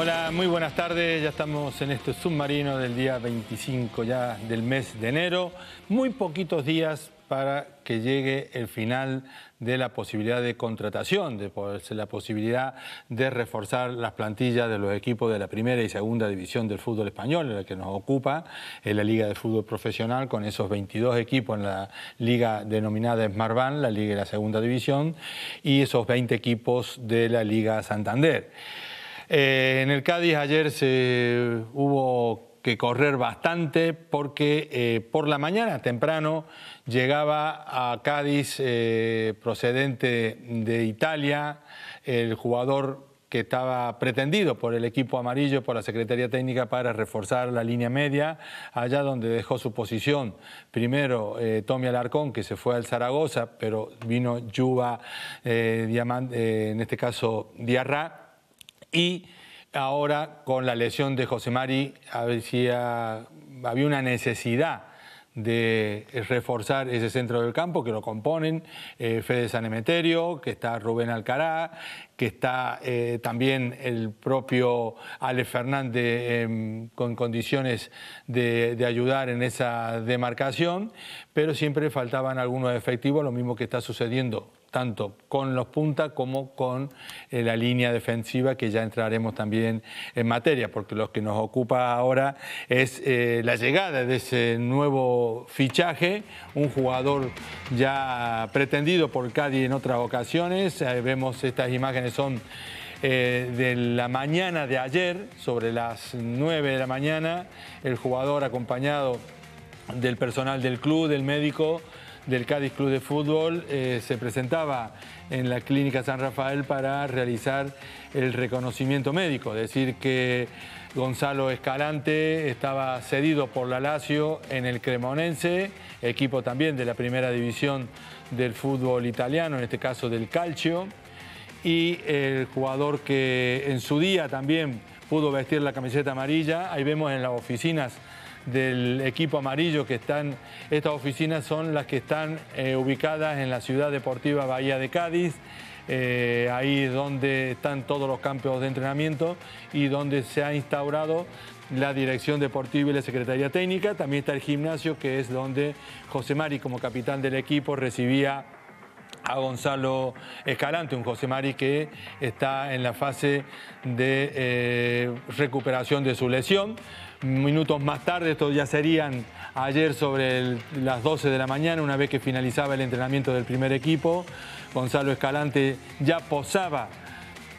Hola, muy buenas tardes. Ya estamos en este submarino del día 25 ya del mes de enero. Muy poquitos días para que llegue el final de la posibilidad de contratación, de la posibilidad de reforzar las plantillas de los equipos de la primera y segunda división del fútbol español, en la que nos ocupa, en la Liga de Fútbol Profesional, con esos 22 equipos en la liga denominada Esmarván, la Liga de la Segunda División, y esos 20 equipos de la Liga Santander. Eh, en el Cádiz ayer se hubo que correr bastante porque eh, por la mañana temprano llegaba a Cádiz eh, procedente de Italia el jugador que estaba pretendido por el equipo amarillo, por la Secretaría Técnica, para reforzar la línea media, allá donde dejó su posición. Primero Tommy Alarcón, que se fue al Zaragoza, pero vino Yuba, Diamante, en este caso Diarra y ahora con la lesión de José Mari había, había una necesidad de reforzar ese centro del campo que lo componen eh, Fede Sanemeterio, que está Rubén Alcará, que está eh, también el propio Ale Fernández em, con condiciones de ayudar en esa demarcación, pero siempre faltaban algunos efectivos, lo mismo que está sucediendo tanto con los puntas como con eh, la línea defensiva, que ya entraremos también en materia, porque lo que nos ocupa ahora es eh, la llegada de ese nuevo fichaje, un jugador ya pretendido por Cádiz en otras ocasiones. Eh, vemos estas imágenes son de la mañana de ayer, sobre las 9 de la mañana, el jugador acompañado del personal del club, del médico del Cádiz Club de Fútbol, eh, se presentaba en la Clínica San Rafael para realizar el reconocimiento médico, decir que Gonzalo Escalante estaba cedido por la Lazio en el Cremonense, equipo también de la primera división del fútbol italiano, en este caso del Calcio, y el jugador que en su día también pudo vestir la camiseta amarilla, ahí vemos en las oficinas del equipo amarillo que están, estas oficinas son las que están eh, ubicadas en la ciudad deportiva Bahía de Cádiz. Eh, ahí es donde están todos los campos de entrenamiento y donde se ha instaurado la dirección deportiva y la secretaría técnica. También está el gimnasio, que es donde José Mari, como capitán del equipo, recibía a Gonzalo Escalante, un José Mari que está en la fase de eh, recuperación de su lesión. Minutos más tarde, estos ya serían ayer sobre las 12 de la mañana, una vez que finalizaba el entrenamiento del primer equipo, Gonzalo Escalante ya posaba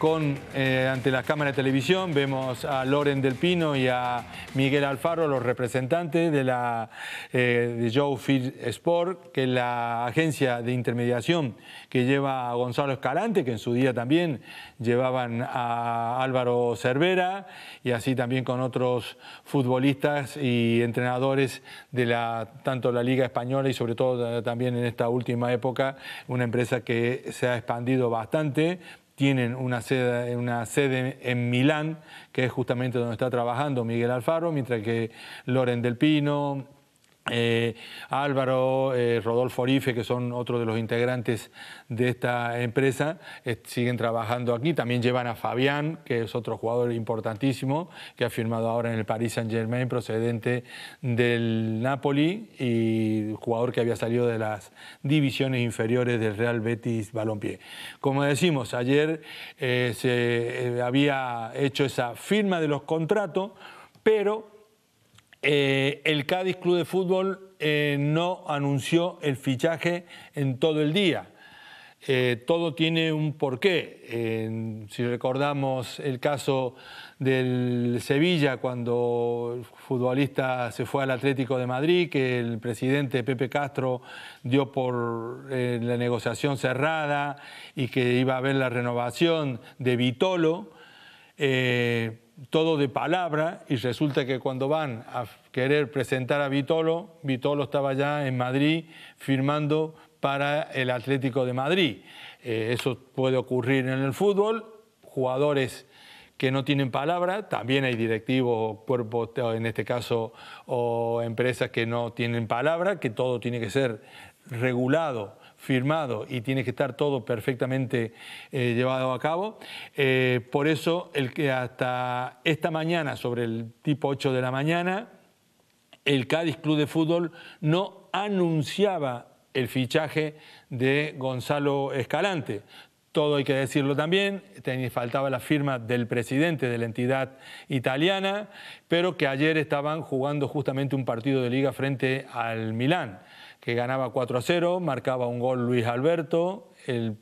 con, eh, ante la cámara de televisión. Vemos a Loren del Pino y a Miguel Alfaro, los representantes de, la, eh, Joe Field Sport, que es la agencia de intermediación que lleva a Gonzalo Escalante, que en su día también llevaban a Álvaro Cervera, y así también con otros futbolistas y entrenadores de la, tanto la Liga Española y sobre todo eh, también en esta última época, una empresa que se ha expandido bastante tienen una sede, una sede en Milán, que es justamente donde está trabajando Miguel Alfaro, mientras que Loren del Pino, eh, Álvaro, eh, Rodolfo Orife, que son otros de los integrantes de esta empresa, eh, siguen trabajando aquí. También llevan a Fabián, que es otro jugador importantísimo, que ha firmado ahora en el Paris Saint Germain, procedente del Napoli y jugador que había salido de las divisiones inferiores del Real Betis Balompié. Como decimos, ayer se había hecho esa firma de los contratos, pero eh, el Cádiz Club de Fútbol eh, no anunció el fichaje en todo el día. Eh, todo tiene un porqué. si recordamos el caso del Sevilla, cuando el futbolista se fue al Atlético de Madrid, que el presidente Pepe Castro dio por la negociación cerrada y que iba a haber la renovación de Vitolo todo de palabra y resulta que cuando van a querer presentar a Vitolo, Vitolo estaba ya en Madrid firmando para el Atlético de Madrid. Eh, eso puede ocurrir en el fútbol, jugadores que no tienen palabra, también hay directivos, cuerpos, en este caso, o empresas que no tienen palabra, que todo tiene que ser regulado firmado y tiene que estar todo perfectamente eh, llevado a cabo. Eh, por eso, el que hasta esta mañana, sobre el tipo 8 de la mañana, el Cádiz Club de Fútbol no anunciaba el fichaje de Gonzalo Escalante todo hay que decirlo también, faltaba la firma del presidente de la entidad italiana, pero que ayer estaban jugando justamente un partido de liga frente al Milán, que ganaba 4 a 0, marcaba un gol Luis Alberto, el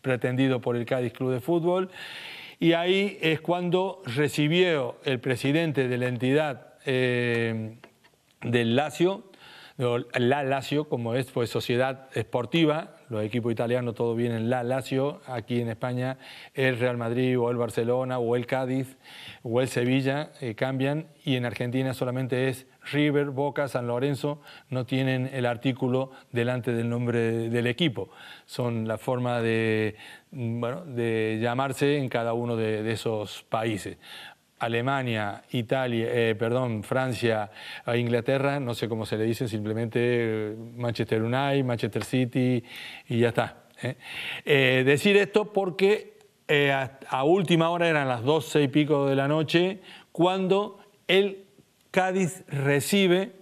pretendido por el Cádiz Club de Fútbol, y ahí es cuando recibió el presidente de la entidad eh, del Lazio, la Lazio, como es pues, Sociedad Esportiva, los equipos italianos todos vienen la Lazio, aquí en España el Real Madrid o el Barcelona o el Cádiz o el Sevilla eh, cambian y en Argentina solamente es River, Boca, San Lorenzo, no tienen el artículo delante del nombre del equipo. Son la forma de, mm, de llamarse en cada uno de esos países. Alemania, Italia, eh, perdón, Francia, eh, Inglaterra, no sé cómo se le dice, simplemente eh, Manchester United, Manchester City y ya está. decir esto porque a, última hora eran las 12 y pico de la noche cuando el Cádiz recibe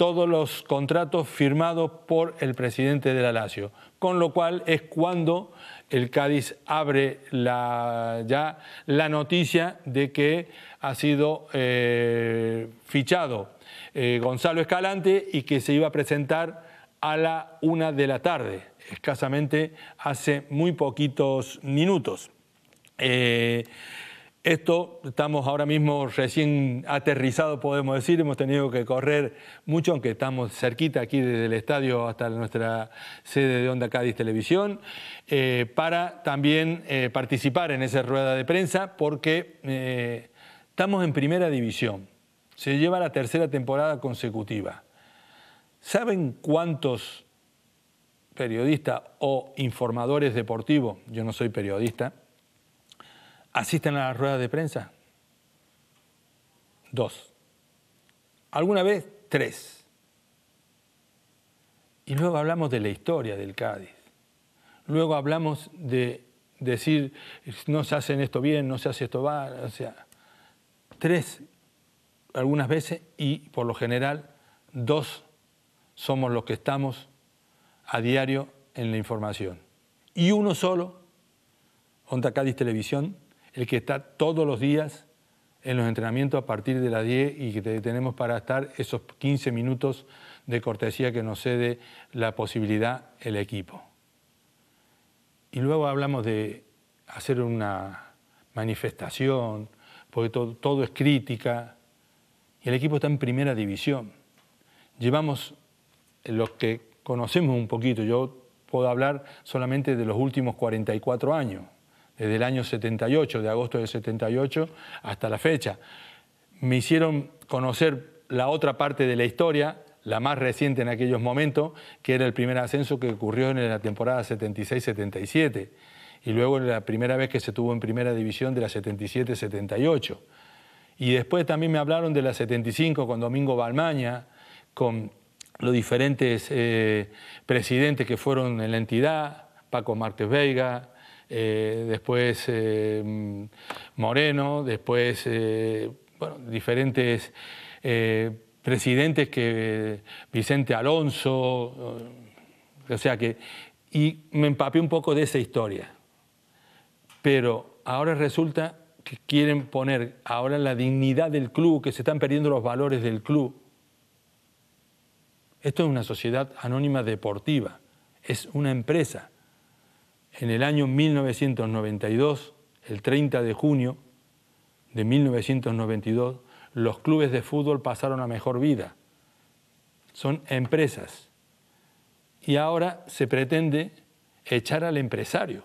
todos los contratos firmados por el presidente de la Lazio, con lo cual es cuando el Cádiz abre ya la noticia de que ha sido eh, fichado eh, Gonzalo Escalante y que se iba a presentar a la una de la tarde, escasamente hace muy poquitos minutos. Eh, esto estamos ahora mismo recién aterrizados podemos decir, hemos tenido que correr mucho, aunque estamos cerquita aquí desde el estadio hasta nuestra sede de Onda Cádiz Televisión, eh, para también eh, participar en esa rueda de prensa, porque eh, estamos en primera división, se lleva la tercera temporada consecutiva. ¿Saben cuántos periodistas o informadores deportivos, yo no soy periodista, asisten a las ruedas de prensa? Dos. ¿Alguna vez? Tres. Y luego hablamos de la historia del Cádiz. Luego hablamos de decir, no se hace esto bien, no se hace esto mal. O sea, tres algunas veces y por lo general dos somos los que estamos a diario en la información. Y uno solo, Onda Cádiz Televisión, el que está todos los días en los entrenamientos a partir de las 10 y que tenemos para estar esos 15 minutos de cortesía que nos cede la posibilidad el equipo. Y luego hablamos de hacer una manifestación, porque todo, es crítica, y el equipo está en primera división. Llevamos eh, los que conocemos un poquito, yo puedo hablar solamente de los últimos 44 años eh, del año 78, de agosto del 78 hasta la fecha. Me hicieron conocer la otra parte de la historia, la más reciente en aquellos momentos, que era el primer ascenso que ocurrió en la temporada 76-77 y luego la primera vez que se tuvo en primera división de la 77-78. Y después también me hablaron de la 75 con Domingo Balmaña, con los diferentes eh, presidentes que fueron en la entidad, Paco Martes Veiga, eh, después eh, Moreno, después eh, diferentes presidentes que Vicente Alonso, o sea que y me empapé un poco de esa historia. Pero ahora resulta que quieren poner ahora la dignidad del club, que se están perdiendo los valores del club. Esto es una sociedad anónima deportiva, es una empresa en el año 1992, el 30 de junio de 1992, los clubes de fútbol pasaron a mejor vida. Son empresas. Y ahora se pretende echar al empresario.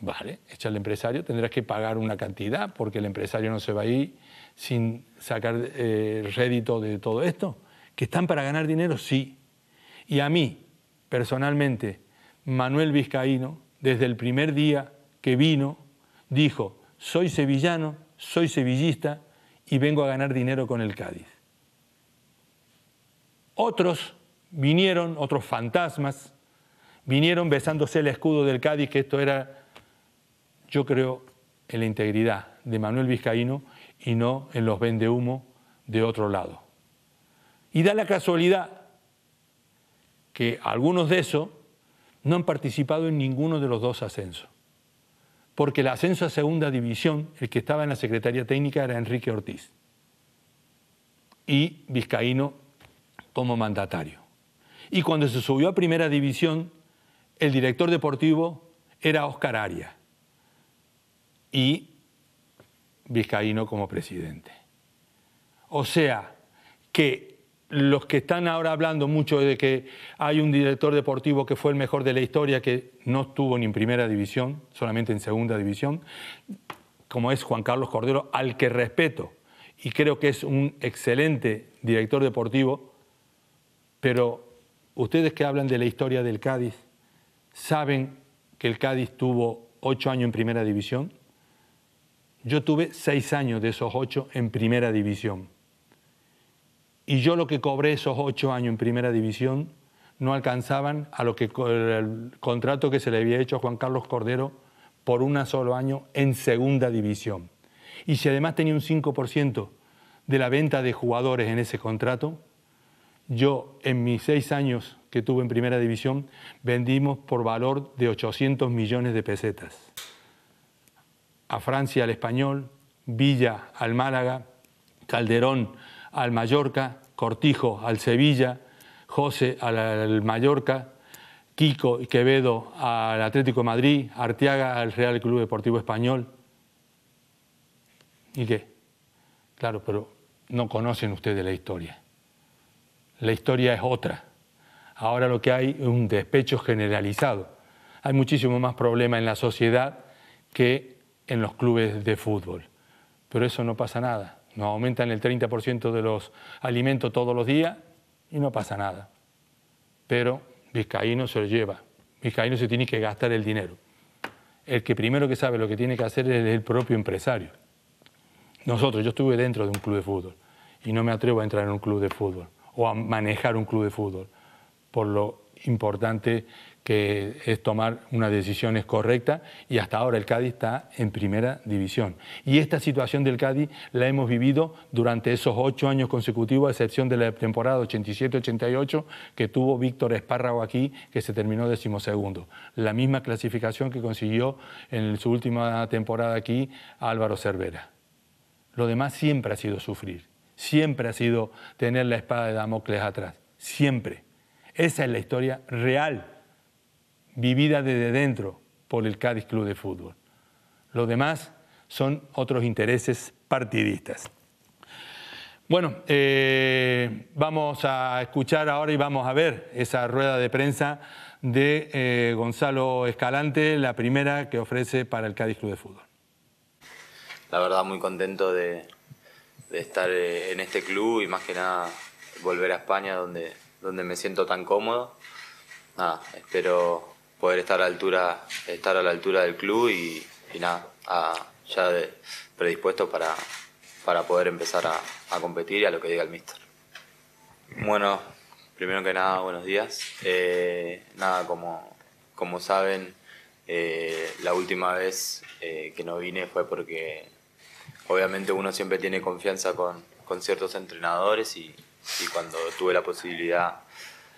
Vale, echar al empresario, tendrás que pagar una cantidad porque el empresario no se va a ir sin sacar eh, rédito de todo esto. ¿Que están para ganar dinero? Sí. Y a mí, personalmente, Manuel Vizcaíno, desde el primer día que vino, dijo, soy sevillano, soy sevillista y vengo a ganar dinero con el Cádiz. Otros vinieron, otros fantasmas, vinieron besándose el escudo del Cádiz, que esto era, yo creo, en la integridad de Manuel Vizcaíno y no en los vendehumos de otro lado. Y da la casualidad que algunos de esos no han participado en ninguno de los dos ascensos. Porque el ascenso a segunda división, el que estaba en la Secretaría Técnica era Enrique Ortiz y Vizcaíno como mandatario. Y cuando se subió a primera división, el director deportivo era Oscar Aria. y Vizcaíno como presidente. O sea, que los que están ahora hablando mucho de que hay un director deportivo que fue el mejor de la historia, que no estuvo ni en primera división, solamente en segunda división, como es Juan Carlos Cordero, al que respeto y creo que es un excelente director deportivo, pero ustedes que hablan de la historia del Cádiz, ¿saben que el Cádiz tuvo ocho años en primera división? Yo tuve seis años de esos ocho en primera división y yo lo que cobré esos ocho años en primera división no alcanzaban a lo que el contrato que se le había hecho a Juan Carlos Cordero por un solo año en segunda división. Y si además tenía un 5% de la venta de jugadores en ese contrato, yo en mis seis años que tuve en primera división vendimos por valor de 800 millones de pesetas. A Francia al español, Villa al Málaga, Calderón al Mallorca, Cortijo al Sevilla, José al Mallorca, Kiko y Quevedo al Atlético Madrid, Arteaga al Real Club Deportivo Español. ¿Y qué? Claro, pero no conocen ustedes la historia. La historia es otra. Ahora lo que hay es un despecho generalizado. Hay muchísimo más problema en la sociedad que en los clubes de fútbol. Pero eso no pasa nada. Nos aumentan el 30% de los alimentos todos los días y no pasa nada. Pero Vizcaíno se lo lleva. Vizcaíno se tiene que gastar el dinero. El que primero que sabe lo que tiene que hacer es el propio empresario. Nosotros, yo estuve dentro de un club de fútbol y no me atrevo a entrar en un club de fútbol o a manejar un club de fútbol por lo importante que es tomar una decisiones correcta y hasta ahora el Cádiz está en primera división. Y esta situación del Cádiz la hemos vivido durante esos ocho años consecutivos, a excepción de la temporada 87-88 que tuvo Víctor Espárrago aquí, que se terminó decimosegundo. La misma clasificación que consiguió en su última temporada aquí Álvaro Cervera. Lo demás siempre ha sido sufrir, siempre ha sido tener la espada de Damocles atrás, siempre. Esa es la historia real, vivida desde dentro por el Cádiz Club de Fútbol. Lo demás son otros intereses partidistas. Bueno, eh, vamos a escuchar ahora y vamos a ver esa rueda de prensa de eh, Gonzalo Escalante, la primera que ofrece para el Cádiz Club de Fútbol. La verdad, muy contento de, de estar eh, en este club y más que nada volver a España, donde, donde me siento tan cómodo. Nada, espero poder estar a, altura, estar a la altura del club y, nada, ya predispuesto para, poder empezar a, competir y a lo que diga el míster. Bueno, primero que nada, buenos días. Eh, nada, como, como saben, eh, la última vez eh, que no vine fue porque obviamente uno siempre tiene confianza con, con ciertos entrenadores y, y cuando tuve la posibilidad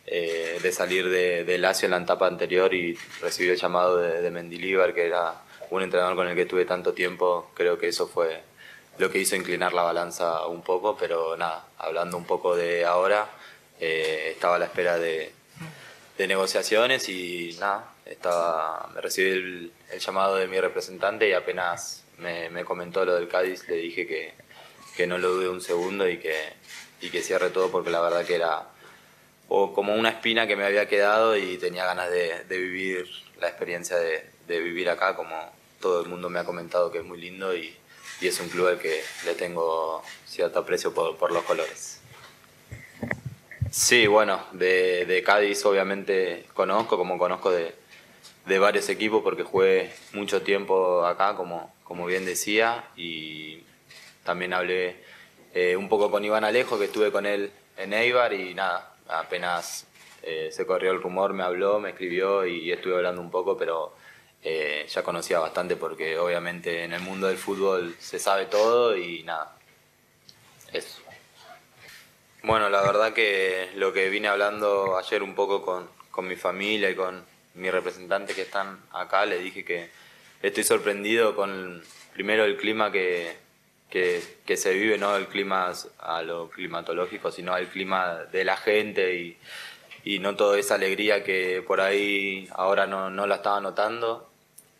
eh, de salir de, de, Lazio en la etapa anterior y recibí el llamado de, de Mendilibar, que era un entrenador con el que tuve tanto tiempo, creo que eso fue lo que hizo inclinar la balanza un poco, pero nada, hablando un poco de ahora, eh, estaba a la espera de, negociaciones y nada, estaba, recibí el, el, llamado de mi representante y apenas me, me comentó lo del Cádiz, le dije que, que no lo dudé un segundo y que, y que cierre todo porque la verdad que era como una espina que me había quedado y tenía ganas de, vivir la experiencia de, vivir acá, como todo el mundo me ha comentado que es muy lindo y, es un club al que le tengo cierto aprecio por, los colores. Sí, bueno, de, de, Cádiz obviamente conozco, como conozco de, varios equipos porque jugué mucho tiempo acá, como, como bien decía, y también hablé eh, un poco con Iván Alejo, que estuve con él en Eibar y nada, apenas eh, se corrió el rumor, me habló, me escribió y, estuve hablando un poco, pero eh, ya conocía bastante porque obviamente en el mundo del fútbol se sabe todo y nada, eso. Bueno, la verdad que lo que vine hablando ayer un poco con, con mi familia y con mis representantes que están acá, le dije que estoy sorprendido con primero el clima que, que, se vive, no el clima a lo climatológico, sino al clima de la gente y, y toda esa alegría que por ahí ahora no, no, la estaba notando.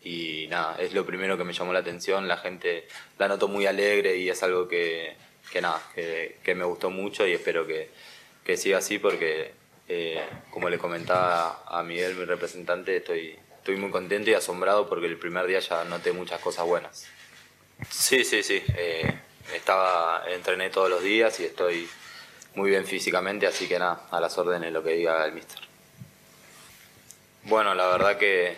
Y nada, es lo primero que me llamó la atención, la gente la noto muy alegre y es algo que, que nada, que, que, me gustó mucho y espero que, que siga así porque, eh, como le comentaba a Miguel, mi representante, estoy, estoy muy contento y asombrado porque el primer día ya noté muchas cosas buenas. Sí, sí, sí. Eh, estaba, entrené todos los días y estoy muy bien físicamente, así que nada, a las órdenes lo que diga el mister. Bueno, la verdad que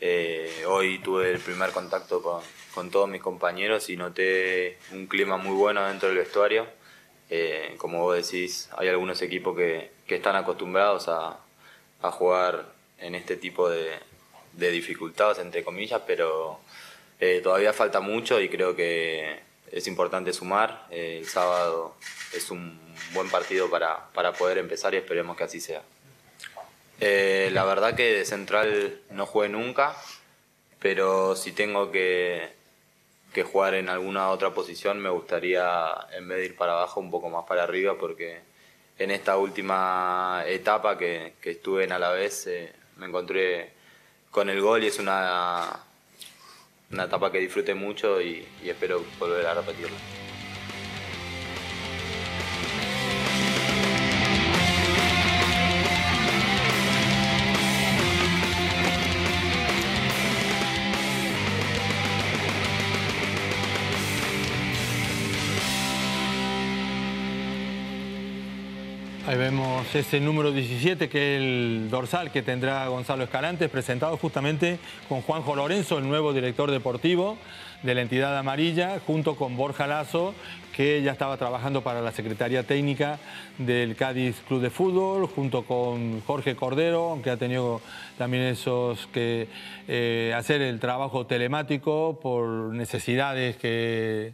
eh, hoy tuve el primer contacto con, todos mis compañeros y noté un clima muy bueno dentro del vestuario. Eh, como vos decís, hay algunos equipos que, están acostumbrados a, jugar en este tipo de dificultades, entre comillas, pero eh, todavía falta mucho y creo que es importante sumar. Eh, el sábado es un buen partido para, poder empezar y esperemos que así sea. Eh, la verdad que de central no jugué nunca, pero si tengo que, jugar en alguna otra posición me gustaría en vez de ir para abajo un poco más para arriba porque en esta última etapa que, que estuve en Alavés me encontré con el gol y es una una etapa que disfrute mucho y, y espero volver a repetirla. Vemos ese número 17 que es el dorsal que tendrá Gonzalo Escalante, presentado justamente con Juanjo Lorenzo, el nuevo director deportivo de la entidad amarilla, junto con Borja Lazo, que ya estaba trabajando para la Secretaría Técnica del Cádiz Club de Fútbol, junto con Jorge Cordero, aunque ha tenido también esos que eh, hacer el trabajo telemático por necesidades de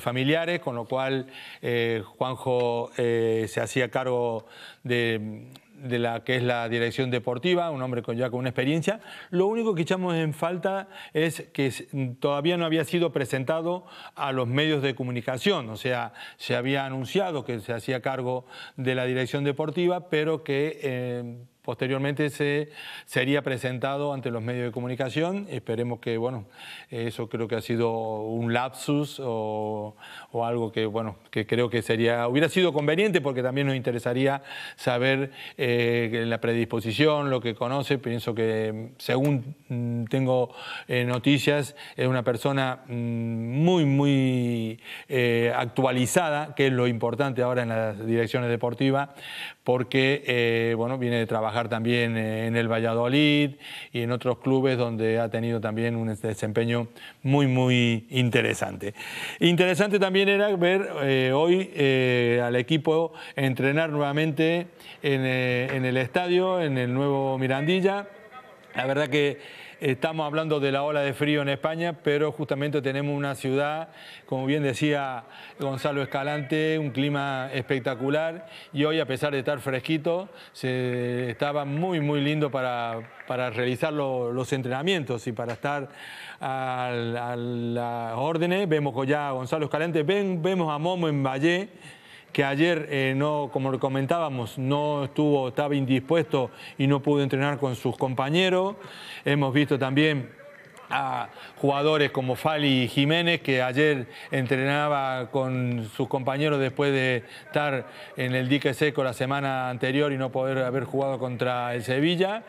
familiares, con lo cual eh, Juanjo eh, se hacía cargo de de la que es la dirección deportiva, un hombre con, ya con una experiencia. Lo único que echamos en falta es que todavía no había sido presentado a los medios de comunicación, o sea, se había anunciado que se hacía cargo de la dirección deportiva, pero que... Eh, posteriormente se sería presentado ante los medios de comunicación. Esperemos que, bueno, eso creo que ha sido un lapsus o, algo que, bueno, que creo que sería, hubiera sido conveniente porque también nos interesaría saber eh, la predisposición, lo que conoce. Pienso que, según mm, tengo eh, noticias, es una persona mm, muy, muy eh, actualizada, que es lo importante ahora en las direcciones deportivas, porque, bueno, viene de trabajo también eh, en el Valladolid y en otros clubes donde ha tenido también un este, desempeño muy, muy interesante. Interesante también era ver eh, hoy eh, al equipo entrenar nuevamente en, en el estadio, en el nuevo Mirandilla. La verdad que Estamos hablando de la ola de frío en España, pero justamente tenemos una ciudad, como bien decía Gonzalo Escalante, un clima espectacular y hoy a pesar de estar fresquito, se estaba muy, muy lindo para, realizar los entrenamientos y para estar a, las órdenes. Vemos ya a Gonzalo Escalante, vemos a Momo en Valle que ayer, eh, no, como lo comentábamos, no estuvo, estaba indispuesto y no pudo entrenar con sus compañeros. Hemos visto también a jugadores como Fali Jiménez, que ayer entrenaba con sus compañeros después de estar en el dique seco la semana anterior y no poder haber jugado contra el Sevilla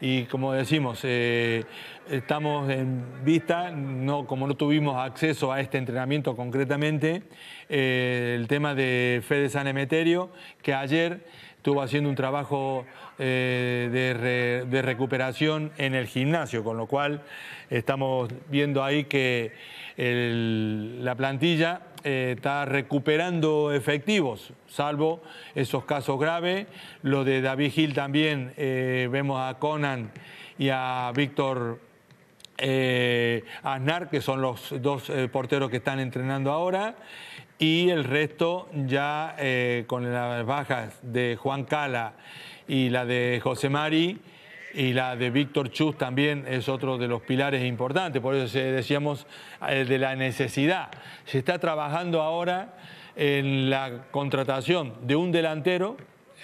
y como decimos, eh, estamos en vista, no, como no tuvimos acceso a este entrenamiento concretamente, eh, el tema de Fede San que ayer estuvo haciendo un trabajo eh, de, recuperación en el gimnasio, con lo cual estamos viendo ahí que la plantilla eh, está recuperando efectivos, salvo esos casos graves. Lo de David Gil también, eh, vemos a Conan y a Víctor eh, Aznar, que son los dos porteros que están entrenando ahora. Y el resto ya con las bajas de Juan Cala y la de José Mari y la de Víctor Chus también es otro de los pilares importantes, por eso decíamos eh, de la necesidad. Se está trabajando ahora en la contratación de un delantero.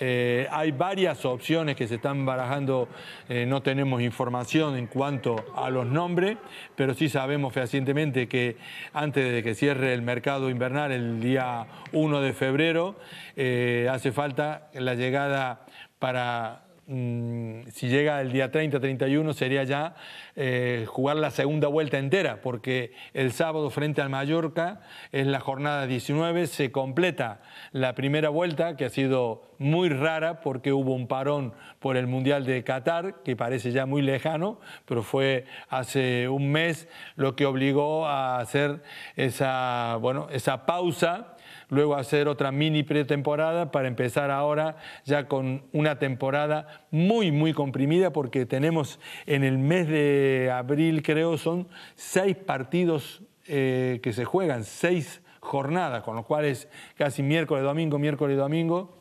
Eh, hay varias opciones que se están barajando, eh, no tenemos información en cuanto a los nombres, pero sí sabemos fehacientemente que antes de que cierre el mercado invernal el día 1 de febrero, hace falta la llegada para Mm, si llega el día 30, 31, sería ya eh, jugar la segunda vuelta entera, porque el sábado frente al Mallorca es la jornada 19, se completa la primera vuelta, que ha sido muy rara porque hubo un parón por el Mundial de Qatar, que parece ya muy lejano, pero fue hace un mes lo que obligó a hacer esa, bueno, esa pausa luego hacer otra mini pretemporada para empezar ahora ya con una temporada muy, muy comprimida porque tenemos en el mes de abril, creo, son seis partidos eh, que se juegan, seis jornadas, con lo cual es casi miércoles, domingo, miércoles, domingo,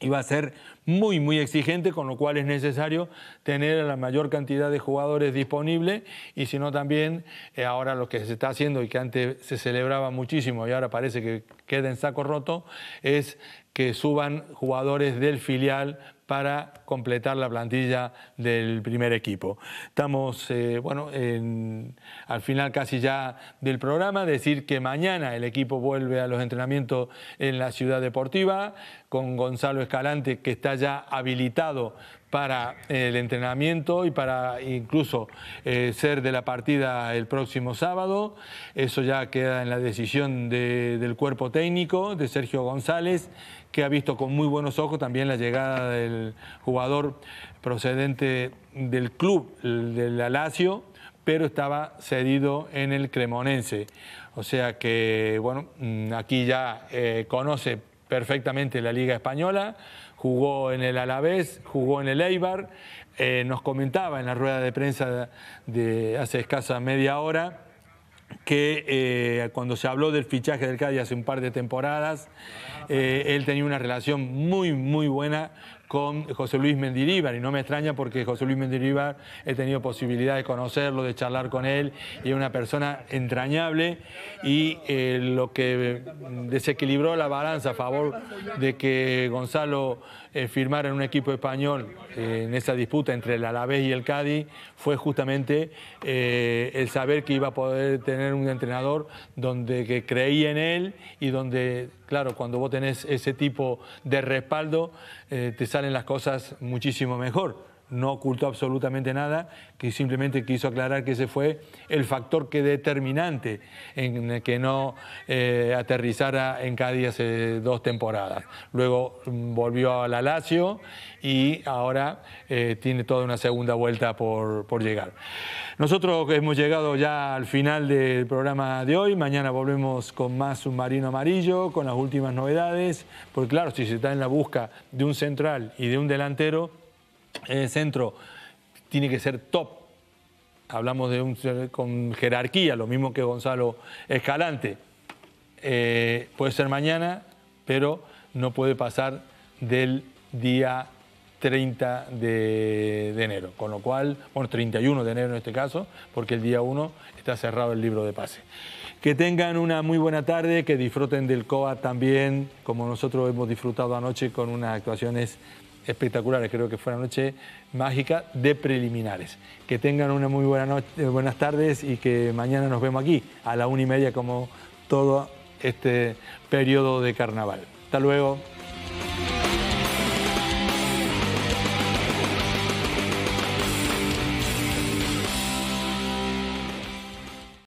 y va a ser muy, muy exigente, con lo cual es necesario tener la mayor cantidad de jugadores disponible y si no también eh, ahora lo que se está haciendo y que antes se celebraba muchísimo y ahora parece que queda en saco roto es que suban jugadores del filial para completar la plantilla del primer equipo. Estamos, eh, bueno, en, al final casi ya del programa, decir que mañana el equipo vuelve a los entrenamientos en la ciudad deportiva, con Gonzalo Escalante, que está ya habilitado para eh, el entrenamiento y para incluso eh, ser de la partida el próximo sábado. Eso ya queda en la decisión del cuerpo técnico, de Sergio González, que ha visto con muy buenos ojos también la llegada del jugador procedente del club del Alacio, pero estaba cedido en el Cremonense. O sea que, bueno, mm, aquí ya eh, conoce perfectamente la Liga Española, jugó en el Alavés, jugó en el Eibar, eh, nos comentaba en la rueda de prensa de hace escasa media hora que eh, cuando se habló del fichaje del Cádiz hace un par de temporadas, eh, él tenía una relación muy, muy buena con José Luis Mendiríbar y no me extraña porque José Luis Mendiríbar he tenido posibilidad de conocerlo, de charlar con él y es una persona entrañable y eh, lo que desequilibró la balanza a favor de que Gonzalo eh, firmar en un equipo español eh, en esa disputa entre el Alavés y el Cádiz fue justamente eh, el saber que iba a poder tener un entrenador donde que creía en él y donde, claro, cuando vos tenés ese tipo de respaldo, te salen las cosas muchísimo mejor no ocultó absolutamente nada, que simplemente quiso aclarar que ese fue el factor que determinante en que no eh, aterrizara en Cádiz hace dos temporadas. Luego mm, volvió a la Lazio y ahora eh, tiene toda una segunda vuelta por, por llegar. Nosotros hemos llegado ya al final del programa de hoy, mañana volvemos con más Submarino Amarillo, con las últimas novedades, porque claro, si se está en la busca de un central y de un delantero, el centro tiene que ser top. Hablamos de un con jerarquía, lo mismo que Gonzalo Escalante. Eh, puede ser mañana, pero no puede pasar del día 30 de, de, enero, con lo cual, bueno, 31 de enero en este caso, porque el día 1 está cerrado el libro de pase. Que tengan una muy buena tarde, que disfruten del COA también, como nosotros hemos disfrutado anoche con unas actuaciones espectaculares. Creo que fue una noche mágica de preliminares. Que tengan una muy buena noche, eh, buenas tardes y que mañana nos vemos aquí a la una y media como todo este periodo de carnaval. Hasta luego.